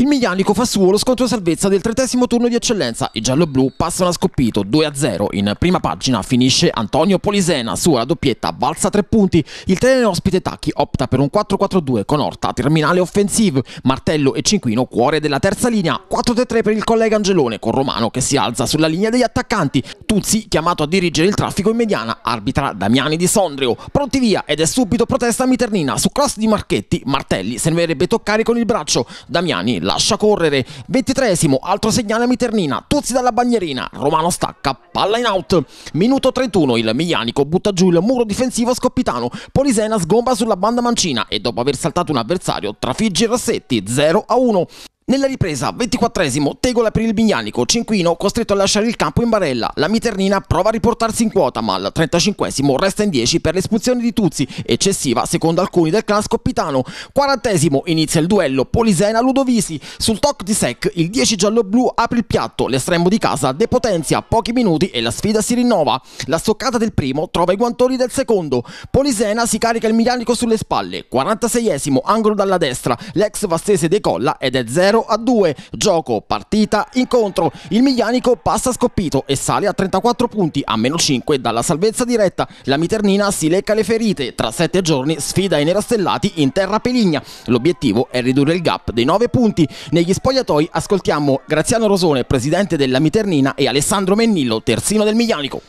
Il Miglianico fa suo lo scontro salvezza del trentesimo turno di eccellenza. I gialloblu passano a scoppito 2-0. In prima pagina finisce Antonio Polisena. Sua doppietta valsa 3 punti. Il treno ospite Tacchi opta per un 4-4-2 con Orta, terminale offensivo. Martello e Cinquino, cuore della terza linea. 4-3-3 per il collega Angelone con Romano che si alza sulla linea degli attaccanti. Tuzzi, chiamato a dirigere il traffico in mediana, arbitra Damiani di Sondrio. Pronti via ed è subito protesta Miternina. Su cross di Marchetti, Martelli se ne verrebbe toccare con il braccio. Damiani lascia correre, ventitresimo, altro segnale a Miternina, Tuzzi dalla bagnerina, Romano stacca, palla in out, minuto 31, il Miglianico butta giù il muro difensivo a scoppitano, Polisena sgomba sulla banda mancina e dopo aver saltato un avversario trafigge i rossetti 0 1. Nella ripresa, 24esimo, Tegola per il Bignanico, Cinquino costretto a lasciare il campo in barella, la Miternina prova a riportarsi in quota ma al 35esimo resta in 10 per l'espulsione di Tuzzi, eccessiva secondo alcuni del clan scoppitano. 40esimo inizia il duello Polisena-Ludovisi, sul toc di sec il 10 giallo-blu apre il piatto, l'estremo di casa depotenzia, pochi minuti e la sfida si rinnova. La stoccata del primo trova i guantoni del secondo, Polisena si carica il Miglianico sulle spalle, 46esimo angolo dalla destra, l'ex Vastese decolla ed è 0 0 a 2. Gioco, partita, incontro. Il Miglianico passa scoppito e sale a 34 punti, a meno 5 dalla salvezza diretta. La Miternina si lecca le ferite. Tra 7 giorni sfida i nerastellati in terra peligna. L'obiettivo è ridurre il gap dei 9 punti. Negli spogliatoi ascoltiamo Graziano Rosone, presidente della Miternina, e Alessandro Mennillo, terzino del Miglianico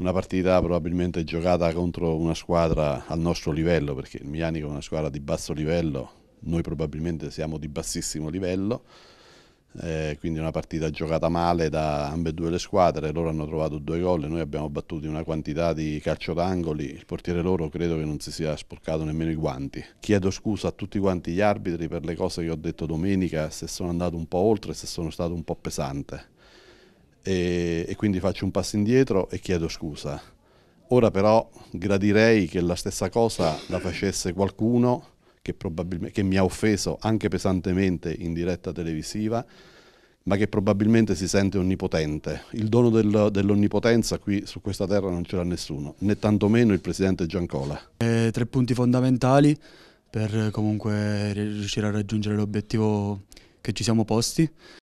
una partita probabilmente giocata contro una squadra al nostro livello, perché il Mianico è una squadra di basso livello, noi probabilmente siamo di bassissimo livello, eh, quindi una partita giocata male da ambedue le squadre, loro hanno trovato due gol noi abbiamo battuto una quantità di calcio d'angoli, il portiere loro credo che non si sia sporcato nemmeno i guanti. Chiedo scusa a tutti quanti gli arbitri per le cose che ho detto domenica, se sono andato un po' oltre, se sono stato un po' pesante. e, e quindi faccio un passo indietro e chiedo scusa. Ora però gradirei che la stessa cosa la facesse qualcuno che, che mi ha offeso anche pesantemente in diretta televisiva, ma che probabilmente si sente onnipotente. Il dono del, dell'onnipotenza qui su questa terra non ce l'ha nessuno, né tantomeno il presidente Giancola. Eh, tre punti fondamentali per eh, comunque riuscire a raggiungere l'obiettivo che ci siamo posti.